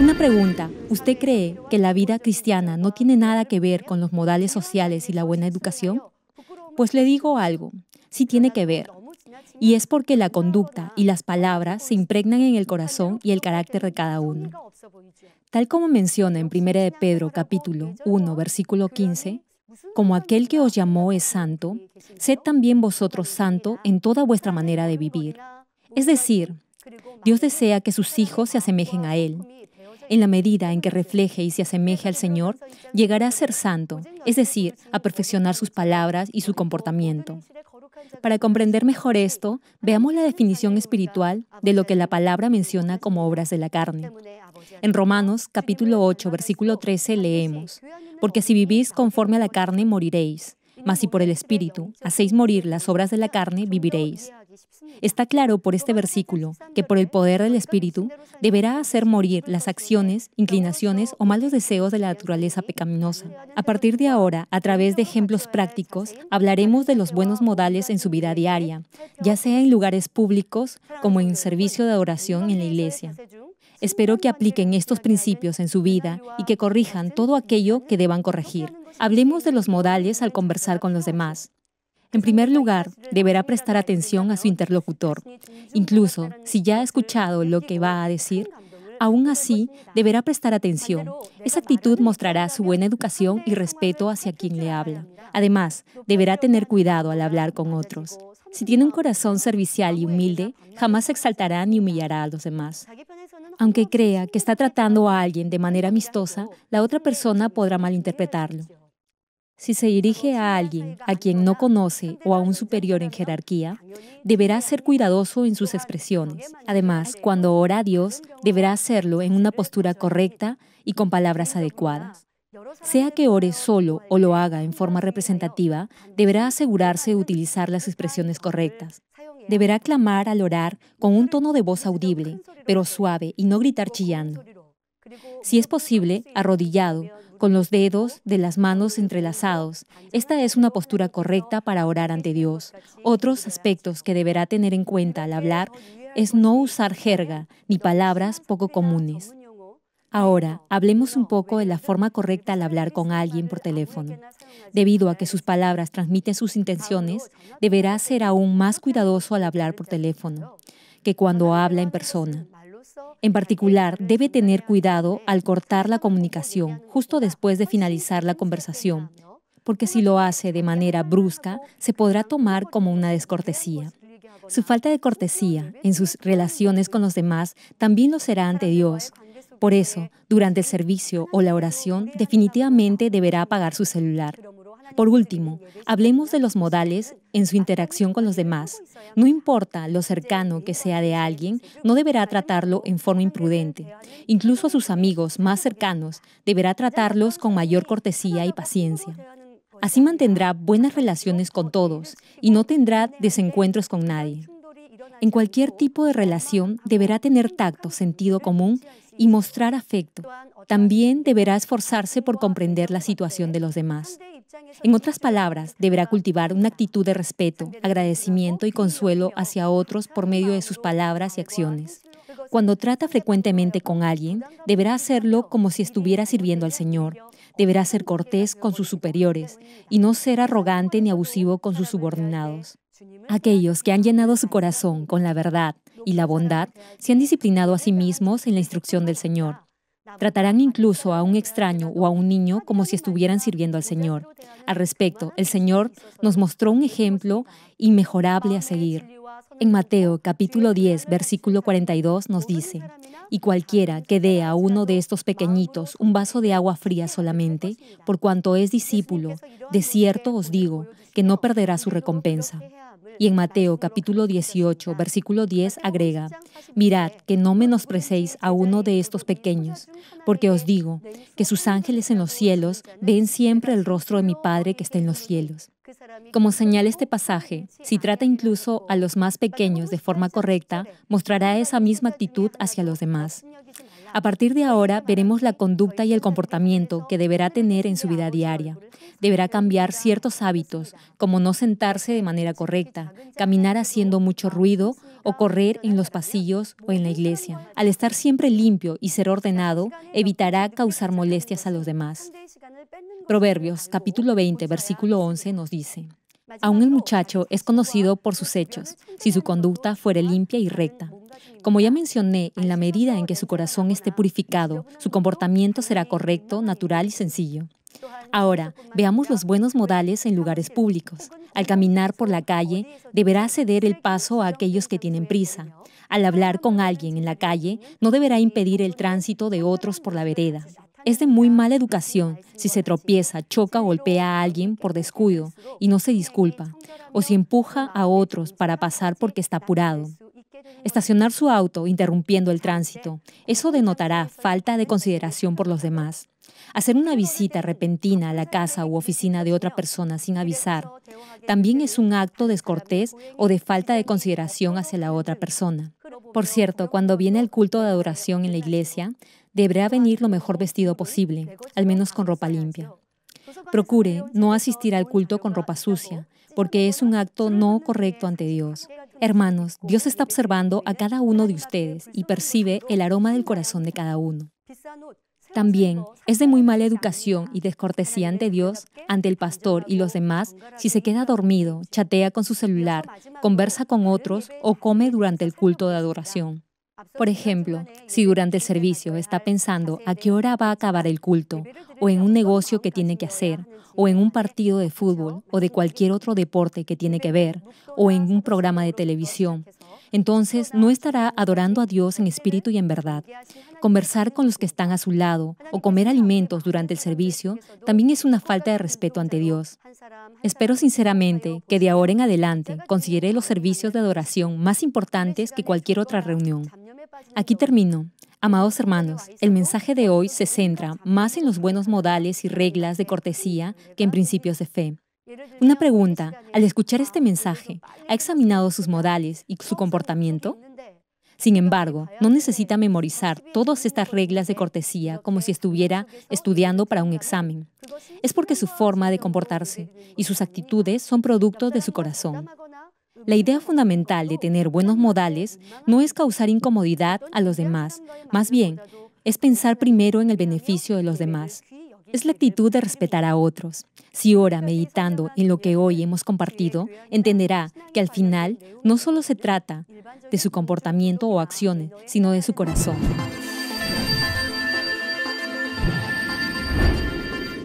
Una pregunta. ¿Usted cree que la vida cristiana no tiene nada que ver con los modales sociales y la buena educación? Pues le digo algo, sí tiene que ver. Y es porque la conducta y las palabras se impregnan en el corazón y el carácter de cada uno. Tal como menciona en 1 de Pedro capítulo 1 versículo 15, como aquel que os llamó es santo, sed también vosotros santo en toda vuestra manera de vivir. Es decir, Dios desea que sus hijos se asemejen a Él. En la medida en que refleje y se asemeje al Señor, llegará a ser santo, es decir, a perfeccionar sus palabras y su comportamiento. Para comprender mejor esto, veamos la definición espiritual de lo que la palabra menciona como obras de la carne. En Romanos capítulo 8, versículo 13 leemos, Porque si vivís conforme a la carne moriréis, mas si por el Espíritu hacéis morir las obras de la carne, viviréis. Está claro por este versículo que por el poder del Espíritu deberá hacer morir las acciones, inclinaciones o malos deseos de la naturaleza pecaminosa. A partir de ahora, a través de ejemplos prácticos, hablaremos de los buenos modales en su vida diaria, ya sea en lugares públicos como en servicio de adoración en la iglesia. Espero que apliquen estos principios en su vida y que corrijan todo aquello que deban corregir. Hablemos de los modales al conversar con los demás. En primer lugar, deberá prestar atención a su interlocutor. Incluso si ya ha escuchado lo que va a decir, aún así deberá prestar atención. Esa actitud mostrará su buena educación y respeto hacia quien le habla. Además, deberá tener cuidado al hablar con otros. Si tiene un corazón servicial y humilde, jamás se exaltará ni humillará a los demás. Aunque crea que está tratando a alguien de manera amistosa, la otra persona podrá malinterpretarlo. Si se dirige a alguien a quien no conoce o a un superior en jerarquía, deberá ser cuidadoso en sus expresiones. Además, cuando ora a Dios, deberá hacerlo en una postura correcta y con palabras adecuadas. Sea que ore solo o lo haga en forma representativa, deberá asegurarse de utilizar las expresiones correctas. Deberá clamar al orar con un tono de voz audible, pero suave y no gritar chillando si es posible, arrodillado, con los dedos de las manos entrelazados. Esta es una postura correcta para orar ante Dios. Otros aspectos que deberá tener en cuenta al hablar es no usar jerga ni palabras poco comunes. Ahora, hablemos un poco de la forma correcta al hablar con alguien por teléfono. Debido a que sus palabras transmiten sus intenciones, deberá ser aún más cuidadoso al hablar por teléfono que cuando habla en persona. En particular, debe tener cuidado al cortar la comunicación justo después de finalizar la conversación, porque si lo hace de manera brusca, se podrá tomar como una descortesía. Su falta de cortesía en sus relaciones con los demás también lo será ante Dios. Por eso, durante el servicio o la oración, definitivamente deberá apagar su celular. Por último, hablemos de los modales en su interacción con los demás. No importa lo cercano que sea de alguien, no deberá tratarlo en forma imprudente. Incluso a sus amigos más cercanos deberá tratarlos con mayor cortesía y paciencia. Así mantendrá buenas relaciones con todos y no tendrá desencuentros con nadie. En cualquier tipo de relación deberá tener tacto, sentido común y mostrar afecto. También deberá esforzarse por comprender la situación de los demás. En otras palabras, deberá cultivar una actitud de respeto, agradecimiento y consuelo hacia otros por medio de sus palabras y acciones. Cuando trata frecuentemente con alguien, deberá hacerlo como si estuviera sirviendo al Señor. Deberá ser cortés con sus superiores y no ser arrogante ni abusivo con sus subordinados. Aquellos que han llenado su corazón con la verdad y la bondad se han disciplinado a sí mismos en la instrucción del Señor. Tratarán incluso a un extraño o a un niño como si estuvieran sirviendo al Señor. Al respecto, el Señor nos mostró un ejemplo inmejorable a seguir. En Mateo capítulo 10, versículo 42 nos dice, Y cualquiera que dé a uno de estos pequeñitos un vaso de agua fría solamente, por cuanto es discípulo, de cierto os digo, que no perderá su recompensa. Y en Mateo capítulo 18, versículo 10 agrega, Mirad que no menosprecéis a uno de estos pequeños, porque os digo que sus ángeles en los cielos ven siempre el rostro de mi Padre que está en los cielos. Como señala este pasaje, si trata incluso a los más pequeños de forma correcta, mostrará esa misma actitud hacia los demás. A partir de ahora veremos la conducta y el comportamiento que deberá tener en su vida diaria. Deberá cambiar ciertos hábitos, como no sentarse de manera correcta, caminar haciendo mucho ruido o correr en los pasillos o en la iglesia. Al estar siempre limpio y ser ordenado, evitará causar molestias a los demás. Proverbios capítulo 20, versículo 11 nos dice, Aún el muchacho es conocido por sus hechos, si su conducta fuere limpia y recta. Como ya mencioné, en la medida en que su corazón esté purificado, su comportamiento será correcto, natural y sencillo. Ahora, veamos los buenos modales en lugares públicos. Al caminar por la calle, deberá ceder el paso a aquellos que tienen prisa. Al hablar con alguien en la calle, no deberá impedir el tránsito de otros por la vereda. Es de muy mala educación si se tropieza, choca o golpea a alguien por descuido y no se disculpa, o si empuja a otros para pasar porque está apurado estacionar su auto interrumpiendo el tránsito. Eso denotará falta de consideración por los demás. Hacer una visita repentina a la casa u oficina de otra persona sin avisar también es un acto descortés o de falta de consideración hacia la otra persona. Por cierto, cuando viene el culto de adoración en la iglesia, deberá venir lo mejor vestido posible, al menos con ropa limpia. Procure no asistir al culto con ropa sucia, porque es un acto no correcto ante Dios. Hermanos, Dios está observando a cada uno de ustedes y percibe el aroma del corazón de cada uno. También es de muy mala educación y descortesía ante Dios, ante el pastor y los demás si se queda dormido, chatea con su celular, conversa con otros o come durante el culto de adoración. Por ejemplo, si durante el servicio está pensando a qué hora va a acabar el culto, o en un negocio que tiene que hacer, o en un partido de fútbol, o de cualquier otro deporte que tiene que ver, o en un programa de televisión, entonces no estará adorando a Dios en espíritu y en verdad. Conversar con los que están a su lado o comer alimentos durante el servicio también es una falta de respeto ante Dios. Espero sinceramente que de ahora en adelante considere los servicios de adoración más importantes que cualquier otra reunión. Aquí termino. Amados hermanos, el mensaje de hoy se centra más en los buenos modales y reglas de cortesía que en principios de fe. Una pregunta, al escuchar este mensaje, ¿ha examinado sus modales y su comportamiento? Sin embargo, no necesita memorizar todas estas reglas de cortesía como si estuviera estudiando para un examen. Es porque su forma de comportarse y sus actitudes son producto de su corazón. La idea fundamental de tener buenos modales no es causar incomodidad a los demás, más bien es pensar primero en el beneficio de los demás. Es la actitud de respetar a otros. Si ora meditando en lo que hoy hemos compartido, entenderá que al final no solo se trata de su comportamiento o acciones, sino de su corazón.